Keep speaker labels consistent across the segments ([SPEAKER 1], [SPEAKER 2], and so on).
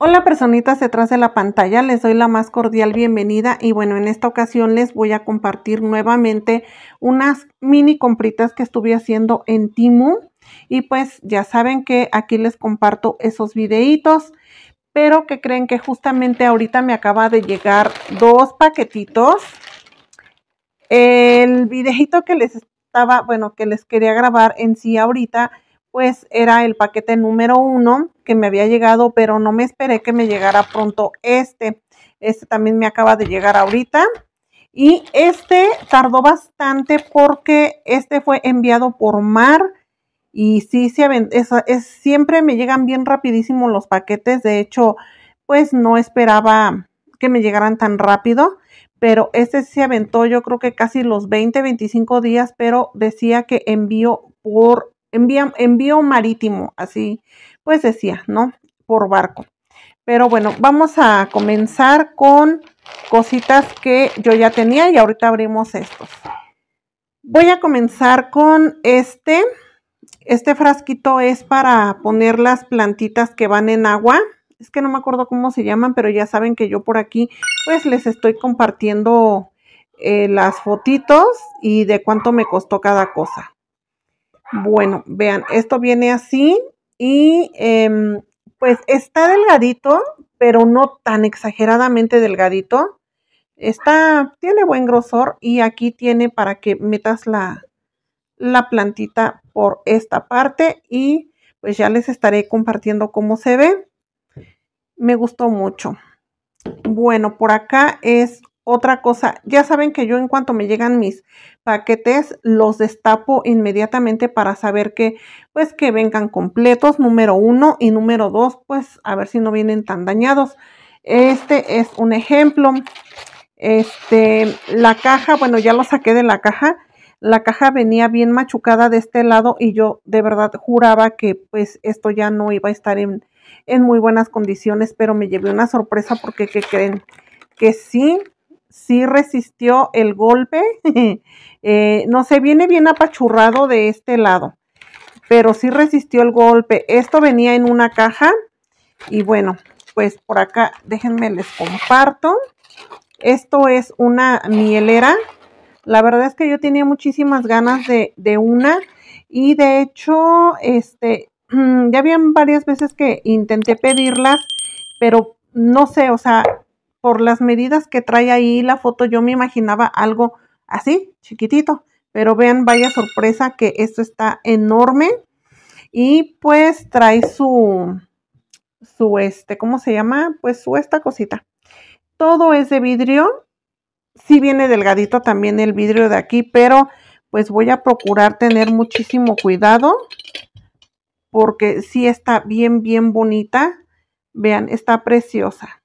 [SPEAKER 1] Hola personitas detrás de la pantalla, les doy la más cordial bienvenida y bueno, en esta ocasión les voy a compartir nuevamente unas mini compritas que estuve haciendo en Timu y pues ya saben que aquí les comparto esos videitos, pero que creen que justamente ahorita me acaba de llegar dos paquetitos. El videito que les estaba, bueno, que les quería grabar en sí ahorita pues era el paquete número uno que me había llegado, pero no me esperé que me llegara pronto este. Este también me acaba de llegar ahorita. Y este tardó bastante porque este fue enviado por mar. Y sí, se es, siempre me llegan bien rapidísimo los paquetes. De hecho, pues no esperaba que me llegaran tan rápido. Pero este se aventó yo creo que casi los 20, 25 días, pero decía que envío por envío, marítimo, así pues decía, ¿no? Por barco. Pero bueno, vamos a comenzar con cositas que yo ya tenía y ahorita abrimos estos. Voy a comenzar con este. Este frasquito es para poner las plantitas que van en agua. Es que no me acuerdo cómo se llaman, pero ya saben que yo por aquí pues les estoy compartiendo eh, las fotitos y de cuánto me costó cada cosa. Bueno, vean, esto viene así y em, pues está delgadito, pero no tan exageradamente delgadito. Está, tiene buen grosor y aquí tiene para que metas la, la plantita por esta parte y pues ya les estaré compartiendo cómo se ve. Me gustó mucho. Bueno, por acá es otra cosa, ya saben que yo en cuanto me llegan mis paquetes los destapo inmediatamente para saber que pues que vengan completos, número uno y número dos, pues a ver si no vienen tan dañados. Este es un ejemplo. Este, la caja, bueno, ya lo saqué de la caja. La caja venía bien machucada de este lado y yo de verdad juraba que pues esto ya no iba a estar en, muy buenas condiciones, pero me llevé una sorpresa porque, ¿qué creen? Que sí, sí resistió el golpe. Eh, no se viene bien apachurrado de este lado, pero sí resistió el golpe. Esto venía en una caja y bueno, pues por acá déjenme les comparto. Esto es una mielera. La verdad es que yo tenía muchísimas ganas de, de una y de hecho, este, ya habían varias veces que intenté pedirlas, pero no sé, o sea, por las medidas que trae ahí la foto, yo me imaginaba algo así, chiquitito. Pero vean, vaya sorpresa que esto está enorme. Y pues trae su, su este, ¿cómo se llama? Pues su esta cosita. Todo es de vidrio. Sí viene delgadito también el vidrio de aquí, pero pues voy a procurar tener muchísimo cuidado porque sí está bien, bien bonita. Vean, está preciosa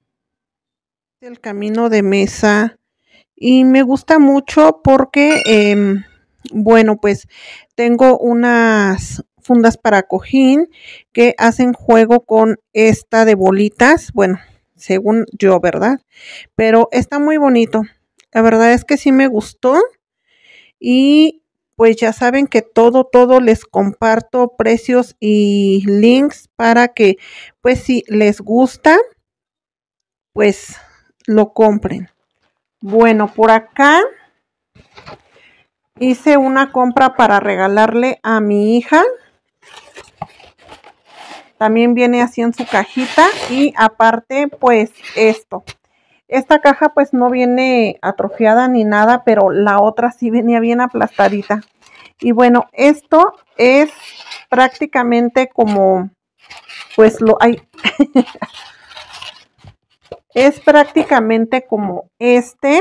[SPEAKER 1] el camino de mesa y me gusta mucho porque, em, bueno, pues tengo unas fundas para cojín que hacen juego con esta de bolitas, bueno, según yo, ¿verdad? Pero está muy bonito. La verdad es que sí me gustó y pues ya saben que todo, todo les comparto precios y links para que pues si les gusta, pues lo compren. Bueno, por acá hice una compra para regalarle a mi hija. También viene así en su cajita y aparte pues esto. Esta caja pues no viene atrofiada ni nada, pero la otra sí venía bien aplastadita. Y bueno, esto es prácticamente como, pues lo hay, Es prácticamente como este,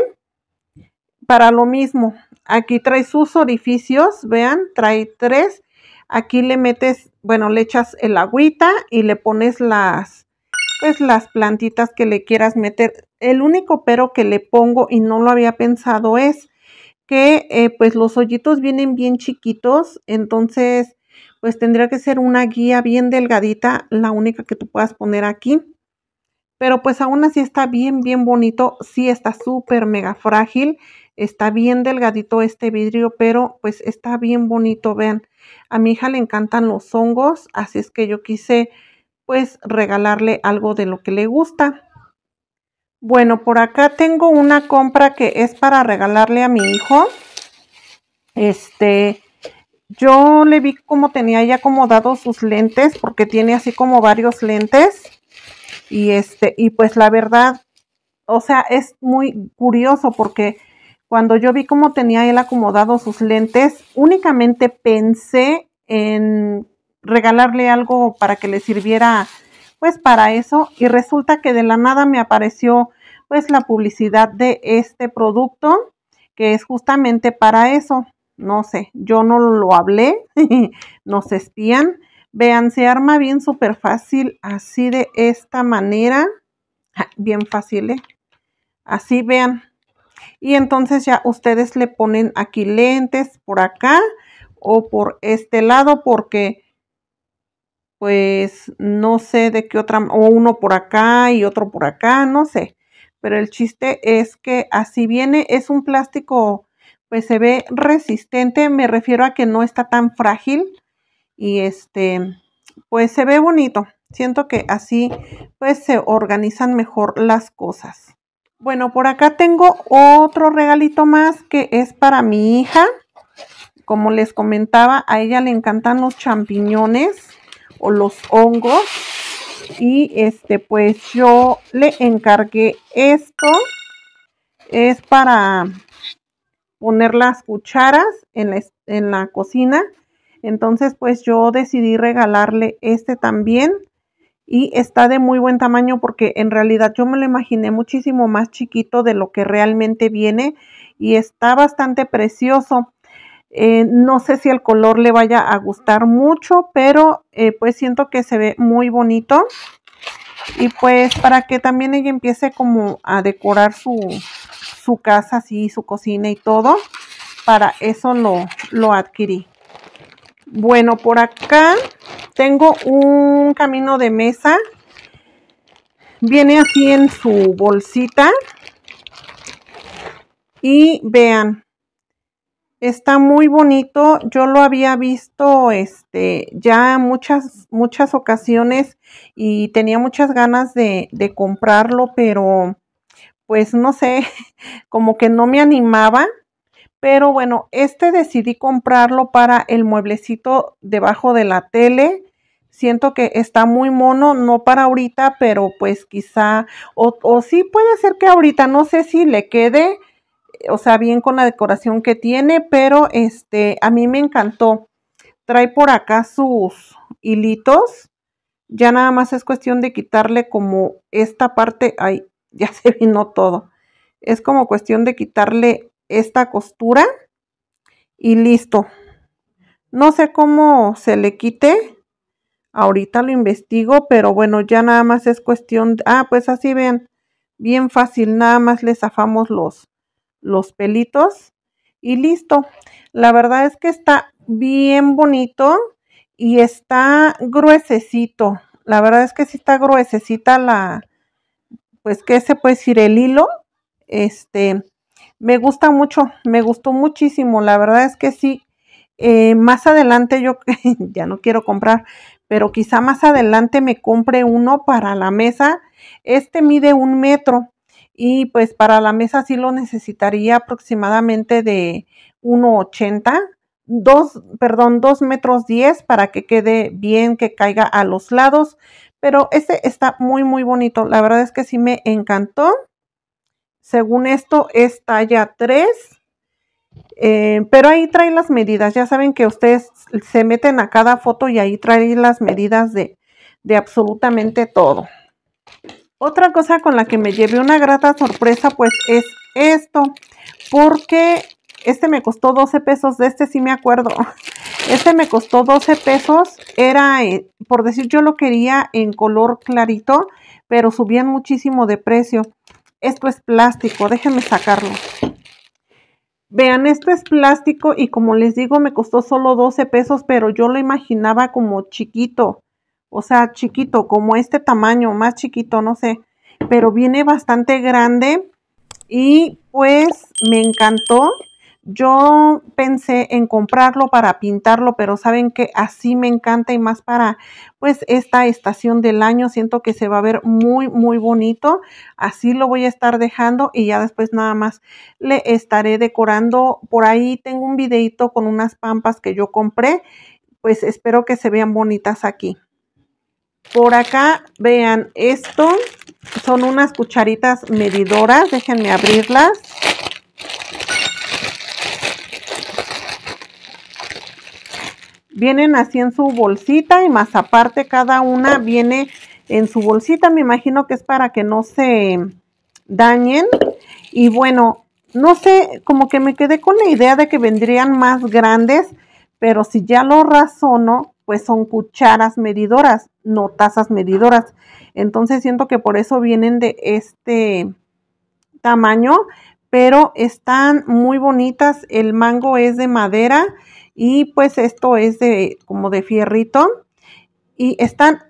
[SPEAKER 1] para lo mismo. Aquí trae sus orificios, vean, trae tres. Aquí le metes, bueno, le echas el agüita y le pones las, pues las plantitas que le quieras meter. El único pero que le pongo y no lo había pensado es que eh, pues los hoyitos vienen bien chiquitos, entonces pues tendría que ser una guía bien delgadita, la única que tú puedas poner aquí. Pero pues aún así está bien, bien bonito. Sí está súper mega frágil. Está bien delgadito este vidrio, pero pues está bien bonito. Vean, a mi hija le encantan los hongos, así es que yo quise pues regalarle algo de lo que le gusta. Bueno, por acá tengo una compra que es para regalarle a mi hijo. Este, yo le vi cómo tenía ya acomodados sus lentes, porque tiene así como varios lentes. Y este, y pues la verdad, o sea, es muy curioso porque cuando yo vi cómo tenía él acomodado sus lentes, únicamente pensé en regalarle algo para que le sirviera pues para eso y resulta que de la nada me apareció pues la publicidad de este producto que es justamente para eso. No sé, yo no lo hablé, nos espían, Vean, se arma bien súper fácil, así de esta manera. Ah, bien fácil, ¿eh? Así, vean. Y entonces ya ustedes le ponen aquí lentes por acá o por este lado porque pues no sé de qué otra, o uno por acá y otro por acá, no sé. Pero el chiste es que así viene, es un plástico, pues se ve resistente, me refiero a que no está tan frágil y este, pues se ve bonito. Siento que así pues se organizan mejor las cosas. Bueno, por acá tengo otro regalito más que es para mi hija. Como les comentaba, a ella le encantan los champiñones o los hongos. Y este, pues yo le encargué esto. Es para poner las cucharas en la, en la cocina entonces, pues yo decidí regalarle este también y está de muy buen tamaño porque en realidad yo me lo imaginé muchísimo más chiquito de lo que realmente viene y está bastante precioso. Eh, no sé si el color le vaya a gustar mucho, pero eh, pues siento que se ve muy bonito. Y pues para que también ella empiece como a decorar su, su casa, así, su cocina y todo, para eso lo, lo adquirí. Bueno, por acá tengo un camino de mesa. Viene así en su bolsita. Y vean, está muy bonito. Yo lo había visto este, ya muchas, muchas ocasiones y tenía muchas ganas de, de comprarlo, pero pues no sé, como que no me animaba pero bueno, este decidí comprarlo para el mueblecito debajo de la tele. Siento que está muy mono, no para ahorita, pero pues quizá, o, o sí puede ser que ahorita, no sé si le quede, o sea, bien con la decoración que tiene, pero este, a mí me encantó. Trae por acá sus hilitos. Ya nada más es cuestión de quitarle como esta parte, ay, ya se vino todo. Es como cuestión de quitarle esta costura y listo. No sé cómo se le quite. Ahorita lo investigo, pero bueno, ya nada más es cuestión... ah, pues así ven, bien fácil, nada más le zafamos los, los pelitos y listo. La verdad es que está bien bonito y está gruesecito. La verdad es que sí está gruesecita la, pues qué se puede decir, el hilo. Este, me gusta mucho, me gustó muchísimo. La verdad es que sí. Eh, más adelante yo ya no quiero comprar, pero quizá más adelante me compre uno para la mesa. Este mide un metro y pues para la mesa sí lo necesitaría aproximadamente de 1,80, dos, perdón, dos metros 10 para que quede bien, que caiga a los lados. Pero este está muy, muy bonito. La verdad es que sí me encantó. Según esto es talla 3, eh, pero ahí traen las medidas. Ya saben que ustedes se meten a cada foto y ahí traen las medidas de, de absolutamente todo. Otra cosa con la que me llevé una grata sorpresa pues es esto, porque este me costó 12 pesos, de este sí me acuerdo. Este me costó 12 pesos, era, eh, por decir yo lo quería en color clarito, pero subían muchísimo de precio. Esto es plástico, déjenme sacarlo. Vean, esto es plástico y como les digo, me costó solo 12 pesos, pero yo lo imaginaba como chiquito. O sea, chiquito, como este tamaño, más chiquito, no sé. Pero viene bastante grande y pues me encantó. Yo pensé en comprarlo para pintarlo, pero saben que así me encanta y más para pues esta estación del año. Siento que se va a ver muy, muy bonito. Así lo voy a estar dejando y ya después nada más le estaré decorando. Por ahí tengo un videito con unas pampas que yo compré. Pues espero que se vean bonitas aquí. Por acá, vean, esto son unas cucharitas medidoras. Déjenme abrirlas Vienen así en su bolsita y más aparte cada una viene en su bolsita. Me imagino que es para que no se dañen. Y bueno, no sé, como que me quedé con la idea de que vendrían más grandes, pero si ya lo razono, pues son cucharas medidoras, no tazas medidoras. Entonces siento que por eso vienen de este tamaño, pero están muy bonitas. El mango es de madera y pues esto es de como de fierrito y están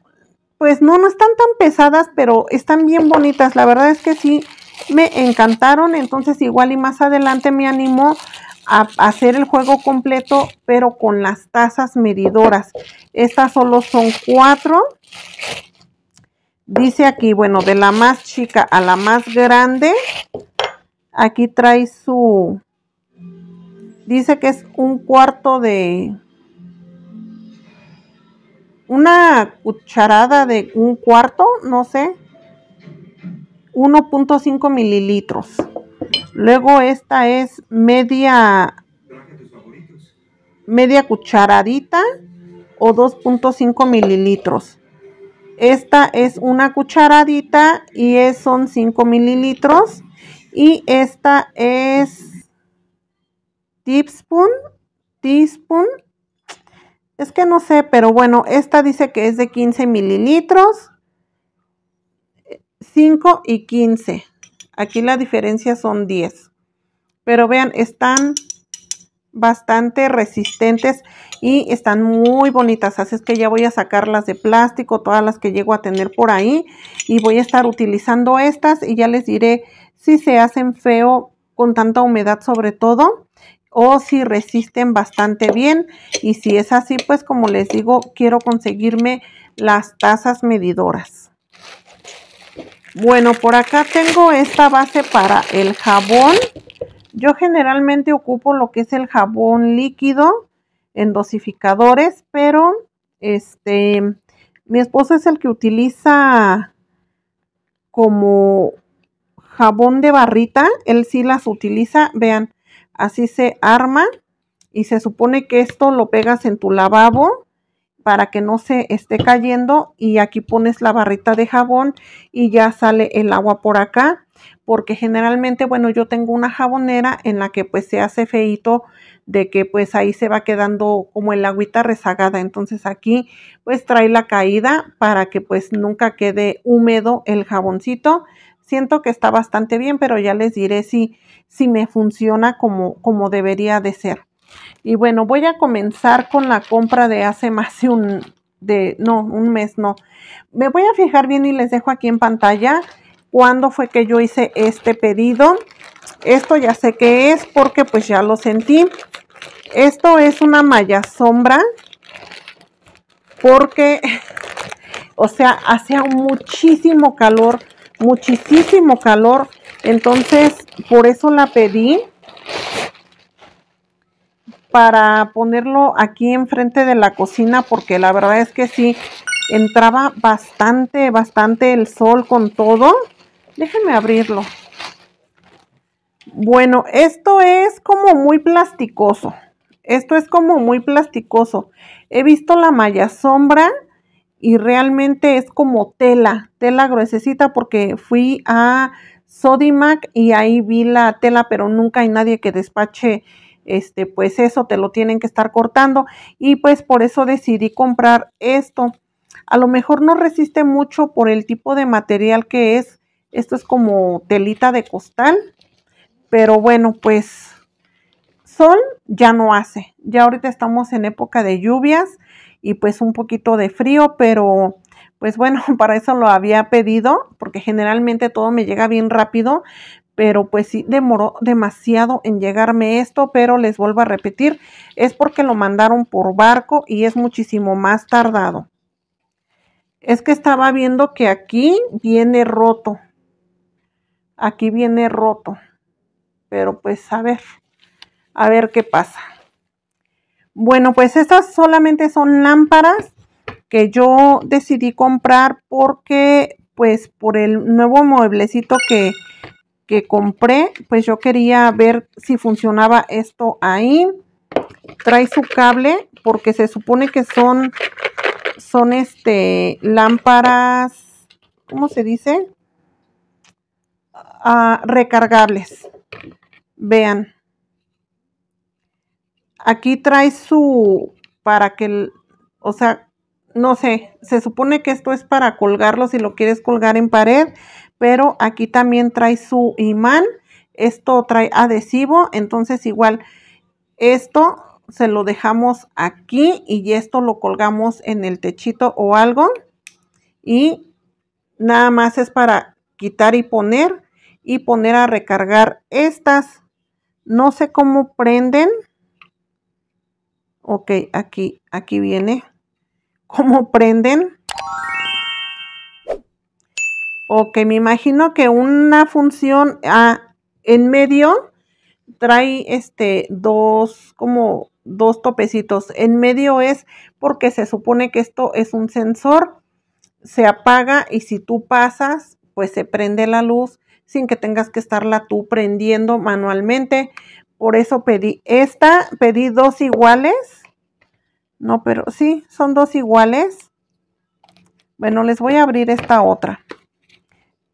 [SPEAKER 1] pues no no están tan pesadas pero están bien bonitas la verdad es que sí me encantaron entonces igual y más adelante me animo a hacer el juego completo pero con las tazas medidoras estas solo son cuatro dice aquí bueno de la más chica a la más grande aquí trae su dice que es un cuarto de una cucharada de un cuarto, no sé, 1.5 mililitros. Luego esta es media media cucharadita o 2.5 mililitros. Esta es una cucharadita y es, son 5 mililitros. Y esta es Tipspoon, teaspoon. Es que no sé, pero bueno, esta dice que es de 15 mililitros. 5 y 15. Aquí la diferencia son 10. Pero vean, están bastante resistentes y están muy bonitas. Así es que ya voy a sacar las de plástico, todas las que llego a tener por ahí. Y voy a estar utilizando estas y ya les diré si se hacen feo con tanta humedad sobre todo o si resisten bastante bien. Y si es así, pues como les digo, quiero conseguirme las tazas medidoras. Bueno, por acá tengo esta base para el jabón. Yo generalmente ocupo lo que es el jabón líquido en dosificadores, pero este, mi esposo es el que utiliza como jabón de barrita. Él sí las utiliza, vean, así se arma y se supone que esto lo pegas en tu lavabo para que no se esté cayendo y aquí pones la barrita de jabón y ya sale el agua por acá porque generalmente bueno yo tengo una jabonera en la que pues se hace feito de que pues ahí se va quedando como el agüita rezagada entonces aquí pues trae la caída para que pues nunca quede húmedo el jaboncito siento que está bastante bien pero ya les diré si si me funciona como, como debería de ser. Y bueno, voy a comenzar con la compra de hace más de un, de, no, un mes, no. Me voy a fijar bien y les dejo aquí en pantalla cuándo fue que yo hice este pedido. Esto ya sé que es porque pues ya lo sentí. Esto es una malla sombra porque, o sea, hacía muchísimo calor, muchísimo calor. Entonces, por eso la pedí para ponerlo aquí enfrente de la cocina porque la verdad es que sí entraba bastante, bastante el sol con todo. Déjenme abrirlo. Bueno, esto es como muy plasticoso. Esto es como muy plasticoso. He visto la malla sombra y realmente es como tela, tela gruesecita porque fui a Sodimac y ahí vi la tela, pero nunca hay nadie que despache este pues eso te lo tienen que estar cortando y pues por eso decidí comprar esto. A lo mejor no resiste mucho por el tipo de material que es. Esto es como telita de costal, pero bueno, pues sol ya no hace. Ya ahorita estamos en época de lluvias y pues un poquito de frío, pero pues bueno, para eso lo había pedido, porque generalmente todo me llega bien rápido, pero pues sí demoró demasiado en llegarme esto, pero les vuelvo a repetir, es porque lo mandaron por barco y es muchísimo más tardado. Es que estaba viendo que aquí viene roto. Aquí viene roto. Pero pues a ver, a ver qué pasa. Bueno, pues estas solamente son lámparas que yo decidí comprar porque pues por el nuevo mueblecito que, que compré, pues yo quería ver si funcionaba esto ahí. Trae su cable porque se supone que son, son este, lámparas, ¿cómo se dice? a ah, recargables. Vean. Aquí trae su, para que, o sea, no sé, se supone que esto es para colgarlo si lo quieres colgar en pared, pero aquí también trae su imán, esto trae adhesivo, entonces igual esto se lo dejamos aquí y esto lo colgamos en el techito o algo y nada más es para quitar y poner y poner a recargar estas no sé cómo prenden ok aquí aquí viene cómo prenden. Ok, me imagino que una función ah, en medio trae este dos como dos topecitos. En medio es porque se supone que esto es un sensor. Se apaga y si tú pasas, pues se prende la luz sin que tengas que estarla tú prendiendo manualmente. Por eso pedí esta, pedí dos iguales no, pero sí, son dos iguales. Bueno, les voy a abrir esta otra.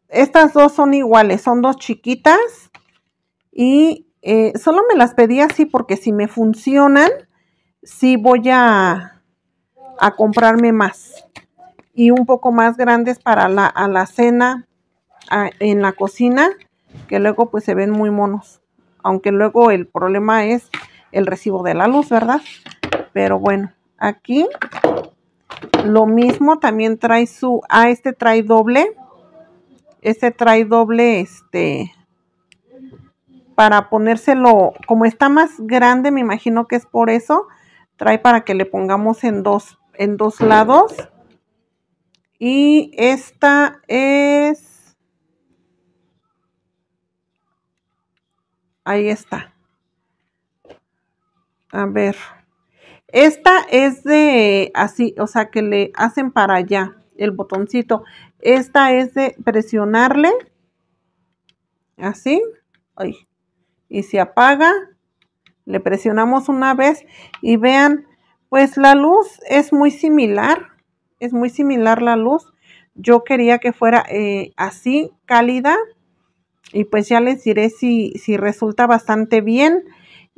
[SPEAKER 1] Estas dos son iguales, son dos chiquitas. Y eh, solo me las pedí así porque si me funcionan, sí voy a, comprarme más. Y un poco más grandes para la, a la cena en la cocina, que luego pues se ven muy monos. Aunque luego el problema es el recibo de la luz, ¿verdad? Pero bueno, Aquí lo mismo, también trae su, ah, este trae doble, este trae doble, este, para ponérselo, como está más grande, me imagino que es por eso, trae para que le pongamos en dos, en dos lados. Y esta es, ahí está. A ver. Esta es de así, o sea, que le hacen para allá el botoncito. Esta es de presionarle así. y se apaga. Le presionamos una vez y vean, pues la luz es muy similar. Es muy similar la luz. Yo quería que fuera eh, así, cálida. Y pues ya les diré si, si resulta bastante bien.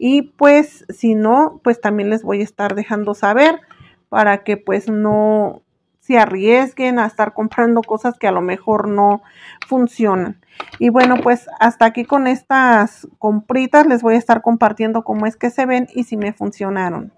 [SPEAKER 1] Y pues si no, pues también les voy a estar dejando saber para que pues no se arriesguen a estar comprando cosas que a lo mejor no funcionan. Y bueno, pues hasta aquí con estas compritas les voy a estar compartiendo cómo es que se ven y si me funcionaron.